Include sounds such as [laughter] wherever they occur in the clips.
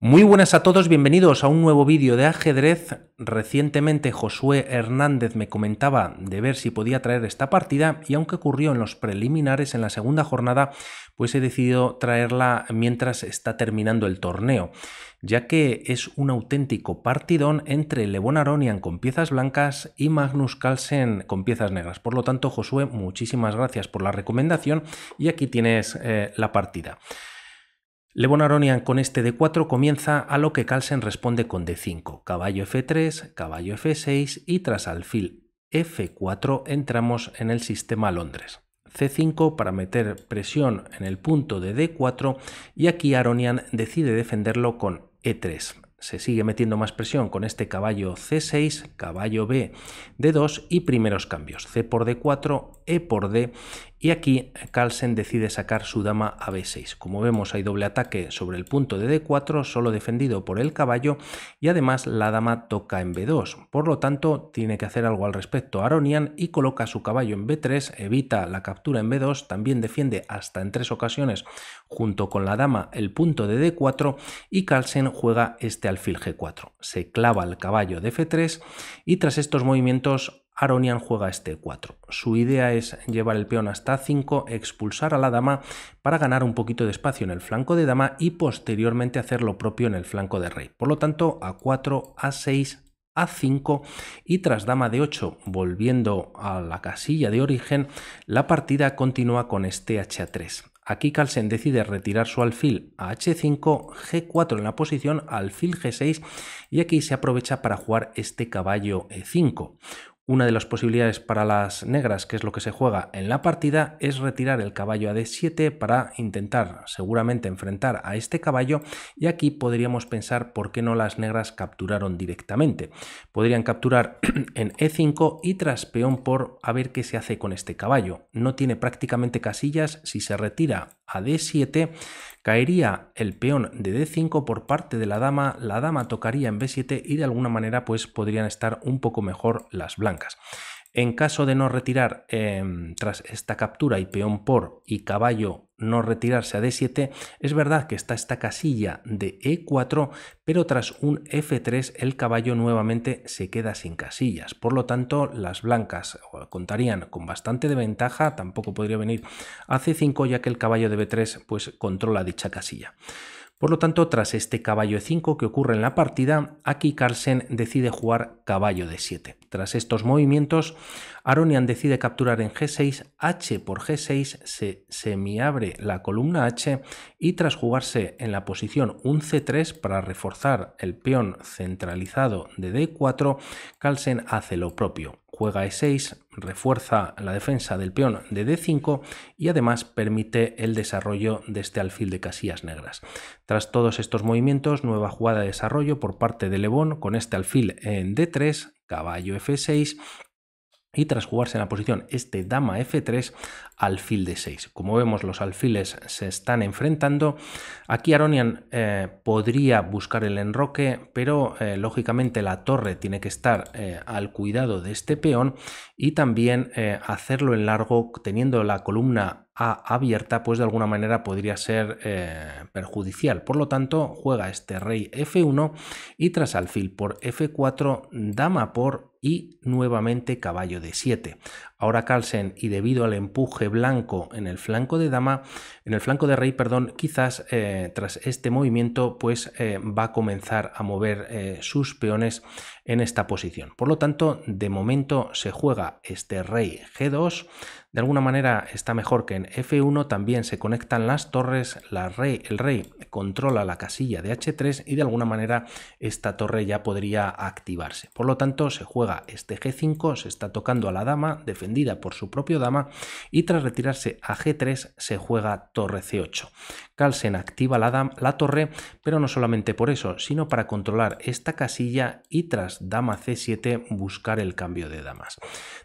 Muy buenas a todos, bienvenidos a un nuevo vídeo de ajedrez. Recientemente Josué Hernández me comentaba de ver si podía traer esta partida y aunque ocurrió en los preliminares en la segunda jornada, pues he decidido traerla mientras está terminando el torneo, ya que es un auténtico partidón entre Levon Aronian con piezas blancas y Magnus Carlsen con piezas negras. Por lo tanto, Josué, muchísimas gracias por la recomendación y aquí tienes eh, la partida. Levon Aronian con este D4 comienza a lo que Carlsen responde con D5, caballo F3, caballo F6 y tras alfil F4 entramos en el sistema Londres. C5 para meter presión en el punto de D4 y aquí Aronian decide defenderlo con E3. Se sigue metiendo más presión con este caballo C6, caballo B, D2 y primeros cambios, C por D4, E por D y aquí Carlsen decide sacar su dama a b6. Como vemos hay doble ataque sobre el punto de d4, solo defendido por el caballo y además la dama toca en b2. Por lo tanto tiene que hacer algo al respecto Aronian y coloca su caballo en b3, evita la captura en b2, también defiende hasta en tres ocasiones junto con la dama el punto de d4 y Carlsen juega este alfil g4. Se clava el caballo de f3 y tras estos movimientos Aronian juega este 4. Su idea es llevar el peón hasta 5, expulsar a la dama para ganar un poquito de espacio en el flanco de dama y posteriormente hacer lo propio en el flanco de rey. Por lo tanto, a 4, a 6, a5 y tras dama de 8 volviendo a la casilla de origen, la partida continúa con este h3. Aquí Carlsen decide retirar su alfil a h5, g4 en la posición, alfil g6 y aquí se aprovecha para jugar este caballo e5. Una de las posibilidades para las negras, que es lo que se juega en la partida, es retirar el caballo a d7 para intentar seguramente enfrentar a este caballo y aquí podríamos pensar por qué no las negras capturaron directamente. Podrían capturar [clears throat] en e5 y tras peón por a ver qué se hace con este caballo. No tiene prácticamente casillas si se retira a d7 Caería el peón de d5 por parte de la dama, la dama tocaría en b7 y de alguna manera pues podrían estar un poco mejor las blancas. En caso de no retirar em, tras esta captura y peón por y caballo no retirarse a d7, es verdad que está esta casilla de e4, pero tras un f3 el caballo nuevamente se queda sin casillas. Por lo tanto, las blancas contarían con bastante de ventaja, tampoco podría venir a c5 ya que el caballo de b3 pues controla dicha casilla. Por lo tanto, tras este caballo e 5 que ocurre en la partida, aquí Carlsen decide jugar caballo de 7. Tras estos movimientos, Aronian decide capturar en G6, H por G6 se semiabre la columna H y tras jugarse en la posición un C3 para reforzar el peón centralizado de D4, Carlsen hace lo propio juega e6, refuerza la defensa del peón de d5 y además permite el desarrollo de este alfil de casillas negras. Tras todos estos movimientos, nueva jugada de desarrollo por parte de Lebón con este alfil en d3, caballo f6 y tras jugarse en la posición este dama f3, alfil de 6. Como vemos, los alfiles se están enfrentando. Aquí Aronian eh, podría buscar el enroque, pero eh, lógicamente la torre tiene que estar eh, al cuidado de este peón y también hacerlo en largo teniendo la columna abierta, pues de alguna manera podría ser eh, perjudicial. Por lo tanto, juega este rey f1 y tras alfil por f4, dama por y nuevamente caballo de 7. Ahora Carlsen y debido al empuje blanco en el flanco de dama, en el flanco de rey, perdón, quizás eh, tras este movimiento pues eh, va a comenzar a mover sus peones en esta posición. Por lo tanto, de momento se juega este rey g2 de alguna manera está mejor que en F1 también se conectan las torres, la rey, el rey controla la casilla de H3 y de alguna manera esta torre ya podría activarse. Por lo tanto, se juega este G5, se está tocando a la dama, defendida por su propio dama, y tras retirarse a G3 se juega torre C8. Carlsen activa la, dama, la torre, pero no solamente por eso, sino para controlar esta casilla y tras dama C7 buscar el cambio de damas.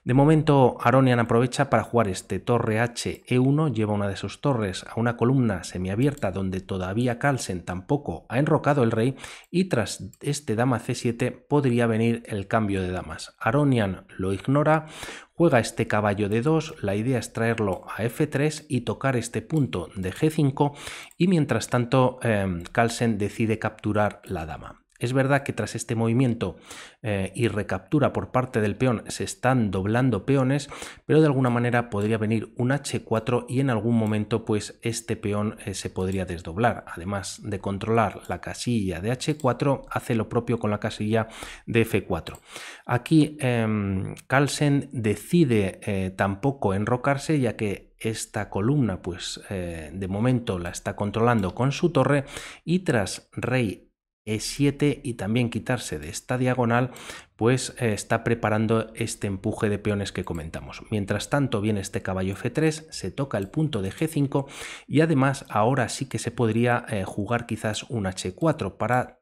De momento, Aronian aprovecha para jugar este este Torre H E1 lleva una de sus torres a una columna semiabierta donde todavía Carlsen tampoco ha enrocado el rey y tras este dama C7 podría venir el cambio de damas. Aronian lo ignora, juega este caballo de 2, la idea es traerlo a F3 y tocar este punto de G5 y mientras tanto em, Carlsen decide capturar la dama. Es verdad que tras este movimiento eh, y recaptura por parte del peón se están doblando peones, pero de alguna manera podría venir un h4 y en algún momento pues este peón eh, se podría desdoblar. Además de controlar la casilla de h4, hace lo propio con la casilla de f4. Aquí em, Carlsen decide eh, tampoco enrocarse ya que esta columna pues de momento la está controlando con su torre y tras rey e7 y también quitarse de esta diagonal, pues eh, está preparando este empuje de peones que comentamos. Mientras tanto viene este caballo F3, se toca el punto de G5 y además ahora sí que se podría eh, jugar quizás un H4 para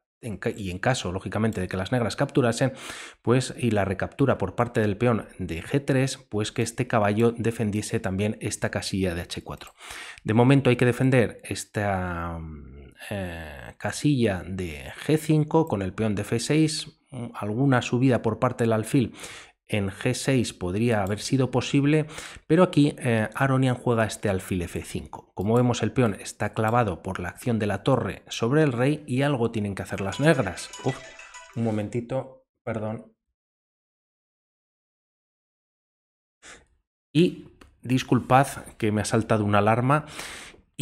y en caso, lógicamente, de que las negras capturasen, pues, y la recaptura por parte del peón de G3, pues que este caballo defendiese también esta casilla de H4. De momento hay que defender esta, eh, casilla de G5 con el peón de F6, alguna subida por parte del alfil en G6 podría haber sido posible, pero aquí eh, Aronian juega este alfil F5. Como vemos el peón está clavado por la acción de la torre sobre el rey y algo tienen que hacer las negras. un momentito, perdón. Y disculpad que me ha saltado una alarma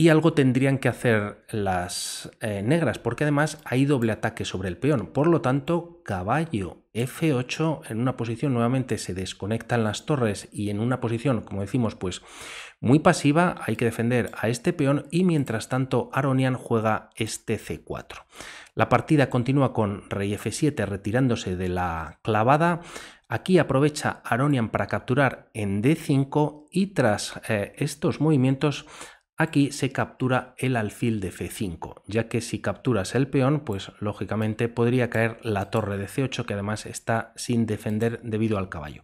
y algo tendrían que hacer las eh, negras, porque además hay doble ataque sobre el peón. Por lo tanto, caballo F8 en una posición nuevamente se desconectan las torres y en una posición, como decimos, pues muy pasiva hay que defender a este peón y mientras tanto Aronian juega este C4. La partida continúa con rey F7 retirándose de la clavada. Aquí aprovecha Aronian para capturar en D5 y tras eh, estos movimientos Aquí se captura el alfil de f5, ya que si capturas el peón, pues lógicamente podría caer la torre de c8, que además está sin defender debido al caballo.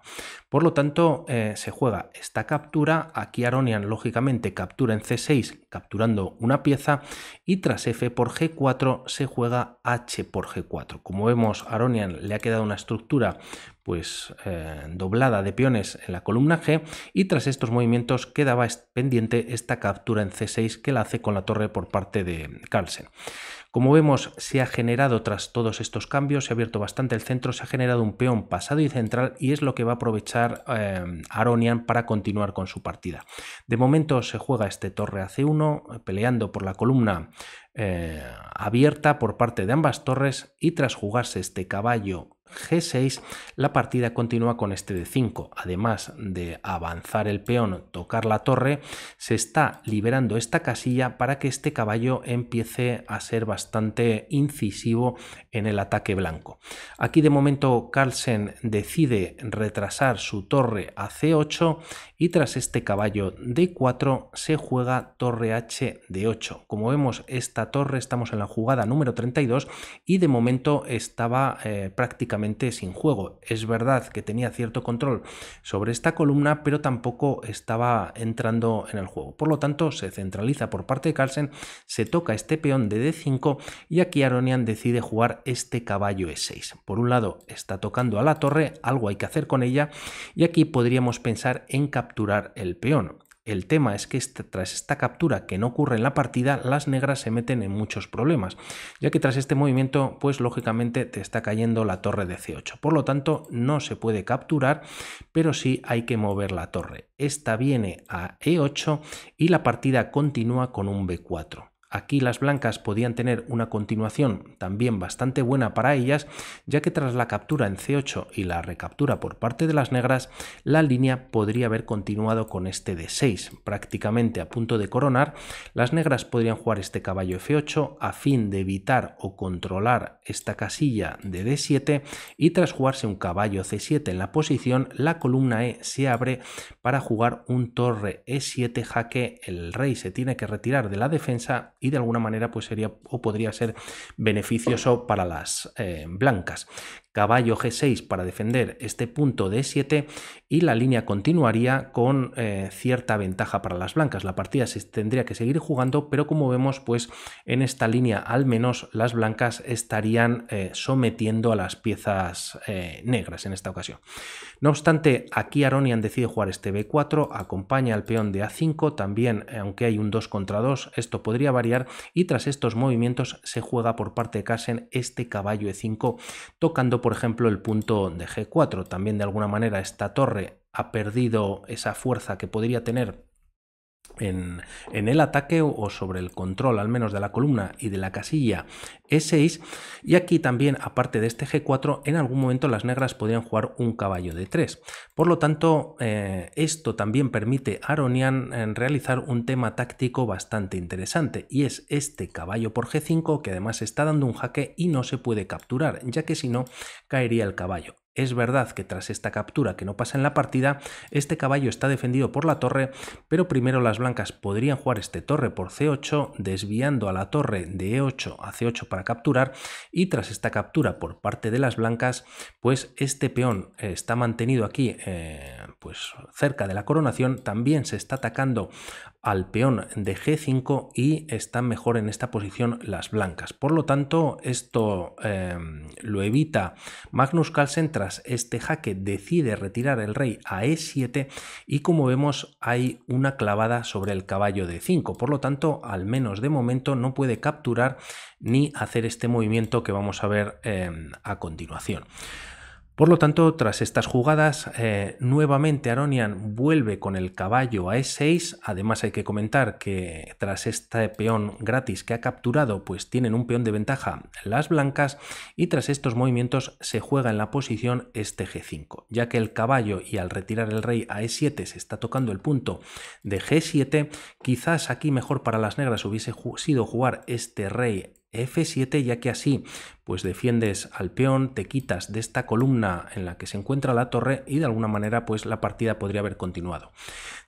Por lo tanto, eh, se juega esta captura, aquí Aronian lógicamente captura en c6, capturando una pieza, y tras f por g4 se juega h por g4. Como vemos, Aronian le ha quedado una estructura pues eh, doblada de peones en la columna G y tras estos movimientos quedaba pendiente esta captura en C6 que la hace con la torre por parte de Carlsen. Como vemos, se ha generado tras todos estos cambios, se ha abierto bastante el centro, se ha generado un peón pasado y central y es lo que va a aprovechar eh, Aronian para continuar con su partida. De momento se juega este torre a C1, peleando por la columna eh, abierta por parte de ambas torres y tras jugarse este caballo G6, la partida continúa con este de 5 Además de avanzar el peón, tocar la torre, se está liberando esta casilla para que este caballo empiece a ser bastante incisivo en el ataque blanco. Aquí de momento Carlsen decide retrasar su torre a C8 y tras este caballo de 4 se juega torre H de 8. Como vemos esta torre estamos en la jugada número 32 y de momento estaba eh, prácticamente sin juego. Es verdad que tenía cierto control sobre esta columna, pero tampoco estaba entrando en el juego. Por lo tanto, se centraliza por parte de Carlsen, se toca este peón de d5 y aquí Aronian decide jugar este caballo e6. Por un lado, está tocando a la torre, algo hay que hacer con ella, y aquí podríamos pensar en capturar el peón. El tema es que tras esta captura que no ocurre en la partida, las negras se meten en muchos problemas, ya que tras este movimiento, pues lógicamente te está cayendo la torre de C8. Por lo tanto, no se puede capturar, pero sí hay que mover la torre. Esta viene a E8 y la partida continúa con un B4. Aquí las blancas podían tener una continuación también bastante buena para ellas, ya que tras la captura en C8 y la recaptura por parte de las negras, la línea podría haber continuado con este D6. Prácticamente a punto de coronar, las negras podrían jugar este caballo F8 a fin de evitar o controlar esta casilla de D7 y tras jugarse un caballo C7 en la posición, la columna E se abre para jugar un torre E7 jaque, el rey se tiene que retirar de la defensa y de alguna manera pues sería o podría ser beneficioso para las eh, blancas caballo G6 para defender este punto d 7 y la línea continuaría con eh, cierta ventaja para las blancas. La partida se tendría que seguir jugando, pero como vemos, pues en esta línea al menos las blancas estarían eh, sometiendo a las piezas eh, negras en esta ocasión. No obstante, aquí Aronian decide jugar este B4, acompaña al peón de A5, también aunque hay un 2 contra 2, esto podría variar y tras estos movimientos se juega por parte de Kassen este caballo E5 tocando por ejemplo, el punto de G4. También de alguna manera esta torre ha perdido esa fuerza que podría tener en, el ataque o sobre el control al menos de la columna y de la casilla E6 y aquí también aparte de este G4 en algún momento las negras podrían jugar un caballo de 3 por lo tanto eh, esto también permite a Aronian eh, realizar un tema táctico bastante interesante y es este caballo por G5 que además está dando un jaque y no se puede capturar ya que si no caería el caballo es verdad que tras esta captura que no pasa en la partida, este caballo está defendido por la torre, pero primero las blancas podrían jugar este torre por c8, desviando a la torre de e8 a c8 para capturar, y tras esta captura por parte de las blancas, pues este peón eh, está mantenido aquí eh, pues cerca de la coronación, también se está atacando al peón de g5 y están mejor en esta posición las blancas. Por lo tanto, esto eh, lo evita Magnus Carlsen tras este jaque decide retirar el rey a e7 y como vemos hay una clavada sobre el caballo de 5, por lo tanto al menos de momento no puede capturar ni hacer este movimiento que vamos a ver eh, a continuación. Por lo tanto, tras estas jugadas, eh, nuevamente Aronian vuelve con el caballo a E6. Además, hay que comentar que tras este peón gratis que ha capturado, pues tienen un peón de ventaja las blancas. Y tras estos movimientos se juega en la posición este G5, ya que el caballo y al retirar el rey a E7 se está tocando el punto de G7. Quizás aquí mejor para las negras hubiese sido jugar este rey F7, ya que así pues defiendes al peón, te quitas de esta columna en la que se encuentra la torre y de alguna manera pues la partida podría haber continuado.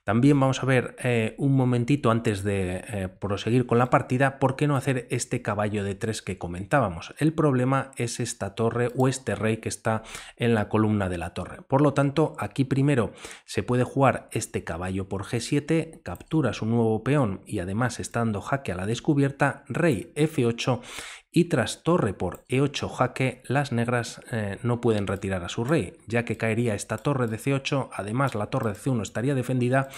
También vamos a ver eh, un momentito antes de eh, proseguir con la partida por qué no hacer este caballo de 3 que comentábamos. El problema es esta torre o este rey que está en la columna de la torre. Por lo tanto, aquí primero se puede jugar este caballo por G7, captura su nuevo peón y además estando jaque a la descubierta, rey F8 y tras torre por e8 jaque, las negras eh, no pueden retirar a su rey, ya que caería esta torre de c8, además la torre de c1 estaría defendida,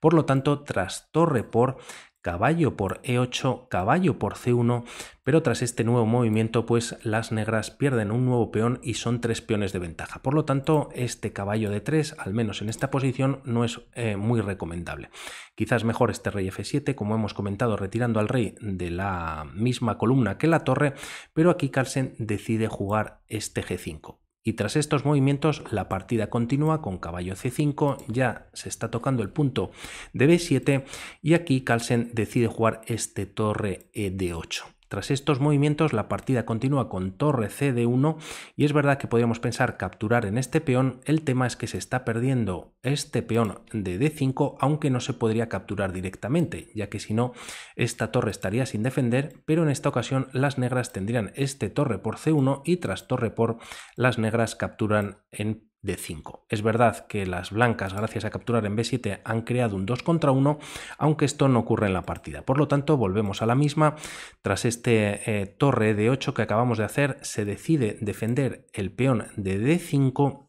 por lo tanto tras torre por caballo por e8, caballo por c1, pero tras este nuevo movimiento pues las negras pierden un nuevo peón y son tres peones de ventaja. Por lo tanto, este caballo de 3, al menos en esta posición, no es eh, muy recomendable. Quizás mejor este rey f7, como hemos comentado, retirando al rey de la misma columna que la torre, pero aquí Carlsen decide jugar este g5. Y tras estos movimientos la partida continúa con caballo c5, ya se está tocando el punto de b7 y aquí Carlsen decide jugar este torre e 8 tras estos movimientos la partida continúa con torre cd 1 y es verdad que podríamos pensar capturar en este peón, el tema es que se está perdiendo este peón de d5 aunque no se podría capturar directamente, ya que si no esta torre estaría sin defender, pero en esta ocasión las negras tendrían este torre por c1 y tras torre por las negras capturan en d 5. Es verdad que las blancas, gracias a capturar en B7, han creado un 2 contra 1, aunque esto no ocurre en la partida. Por lo tanto, volvemos a la misma. Tras este eh, torre de 8 que acabamos de hacer, se decide defender el peón de D5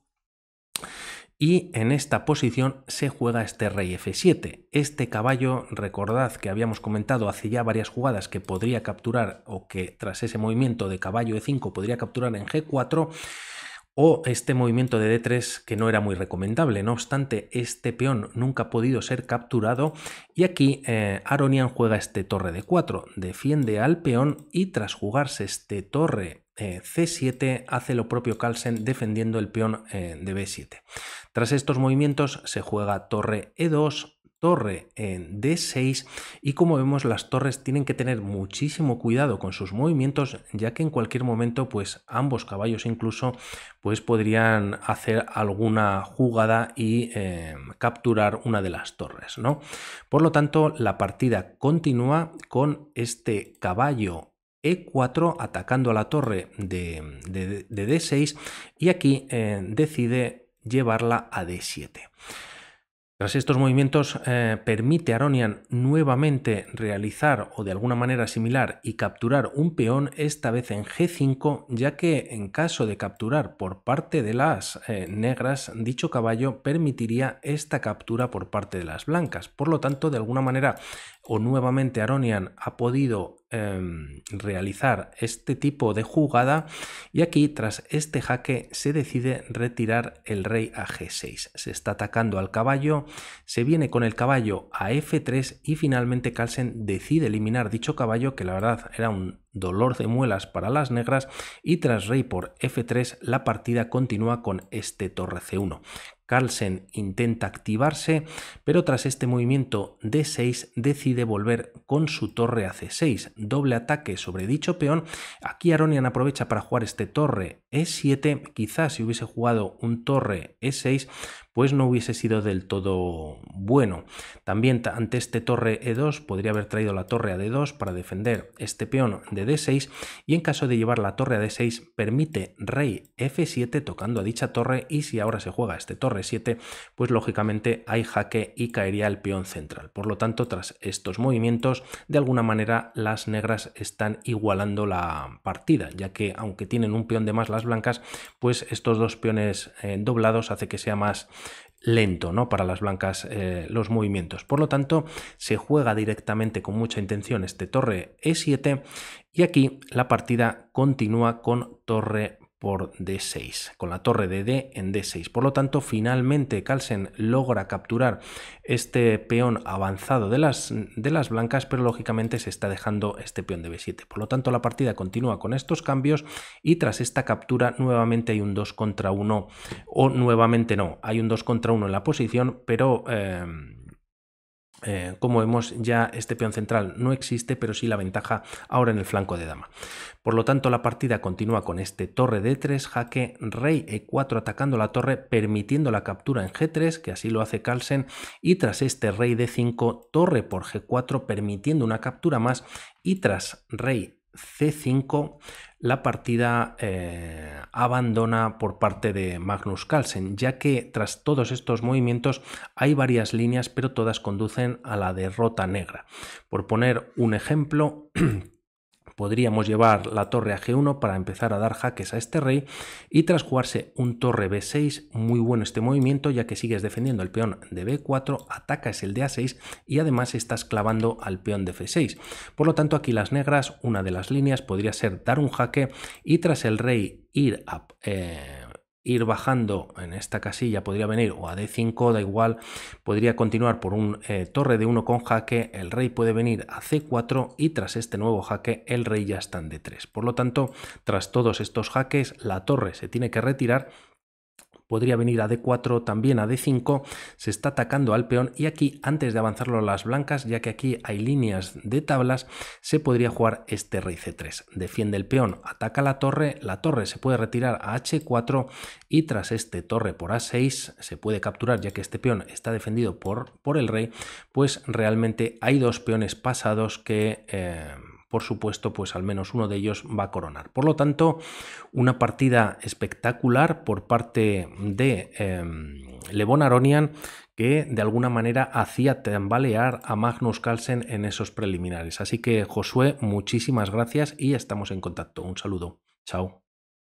y en esta posición se juega este rey f7. Este caballo, recordad que habíamos comentado hace ya varias jugadas que podría capturar o que tras ese movimiento de caballo e5 podría capturar en g4 o este movimiento de D3 que no era muy recomendable. No obstante, este peón nunca ha podido ser capturado y aquí eh, Aronian juega este torre de 4, defiende al peón y tras jugarse este torre eh, C7 hace lo propio Carlsen defendiendo el peón eh, de B7. Tras estos movimientos se juega torre E2, torre en D6 y como vemos las torres tienen que tener muchísimo cuidado con sus movimientos ya que en cualquier momento pues ambos caballos incluso pues podrían hacer alguna jugada y em, capturar una de las torres no por lo tanto la partida continúa con este caballo e4 atacando a la torre de, de, D6 y aquí eh, decide llevarla a D7. Tras estos movimientos eh, permite a Aronian nuevamente realizar o de alguna manera similar y capturar un peón esta vez en G5 ya que en caso de capturar por parte de las eh, negras dicho caballo permitiría esta captura por parte de las blancas. Por lo tanto de alguna manera o nuevamente Aronian ha podido em, realizar este tipo de jugada y aquí tras este jaque se decide retirar el rey a g6. Se está atacando al caballo, se viene con el caballo a f3 y finalmente Carlsen decide eliminar dicho caballo que la verdad era un dolor de muelas para las negras y tras rey por f3 la partida continúa con este torre c1. Carlsen intenta activarse, pero tras este movimiento d6 decide volver con su torre a c6, doble ataque sobre dicho peón. Aquí Aronian aprovecha para jugar este torre e7, quizás si hubiese jugado un torre e6 pues no hubiese sido del todo bueno. También ante este torre E2 podría haber traído la torre a D2 para defender este peón de D6 y en caso de llevar la torre a D6 permite rey F7 tocando a dicha torre y si ahora se juega este torre 7 pues lógicamente hay jaque y caería el peón central. Por lo tanto tras estos movimientos de alguna manera las negras están igualando la partida ya que aunque tienen un peón de más las blancas pues estos dos peones eh, doblados hace que sea más lento ¿no? para las blancas eh, los movimientos. Por lo tanto, se juega directamente con mucha intención este torre E7 y aquí la partida continúa con torre por D6, con la torre de D en D6. Por lo tanto, finalmente Carlsen logra capturar este peón avanzado de las, de las blancas, pero lógicamente se está dejando este peón de B7. Por lo tanto, la partida continúa con estos cambios y tras esta captura nuevamente hay un 2 contra 1, o nuevamente no, hay un 2 contra 1 en la posición, pero... Eh, eh, como vemos, ya este peón central no existe, pero sí la ventaja ahora en el flanco de dama. Por lo tanto, la partida continúa con este torre d3, jaque, rey e4 atacando la torre, permitiendo la captura en g3, que así lo hace Carlsen, y tras este rey d5, torre por g4, permitiendo una captura más, y tras rey C5 la partida eh, abandona por parte de Magnus Carlsen, ya que tras todos estos movimientos hay varias líneas, pero todas conducen a la derrota negra. Por poner un ejemplo, [clears throat] podríamos llevar la torre a g1 para empezar a dar jaques a este rey y tras jugarse un torre b6, muy bueno este movimiento ya que sigues defendiendo el peón de b4, atacas el de a6 y además estás clavando al peón de f6. Por lo tanto aquí las negras, una de las líneas podría ser dar un jaque y tras el rey ir a... Eh, ir bajando en esta casilla podría venir o a d5 da igual podría continuar por un eh, torre de 1 con jaque el rey puede venir a c4 y tras este nuevo jaque el rey ya está en d3 por lo tanto tras todos estos jaques la torre se tiene que retirar podría venir a D4, también a D5, se está atacando al peón y aquí antes de avanzarlo a las blancas, ya que aquí hay líneas de tablas, se podría jugar este rey C3. Defiende el peón, ataca la torre, la torre se puede retirar a H4 y tras este torre por A6 se puede capturar ya que este peón está defendido por, por el rey, pues realmente hay dos peones pasados que... Eh, por supuesto, pues al menos uno de ellos va a coronar. Por lo tanto, una partida espectacular por parte de em, Levon Aronian que de alguna manera hacía tambalear a Magnus Carlsen en esos preliminares. Así que Josué, muchísimas gracias y estamos en contacto. Un saludo. Chao.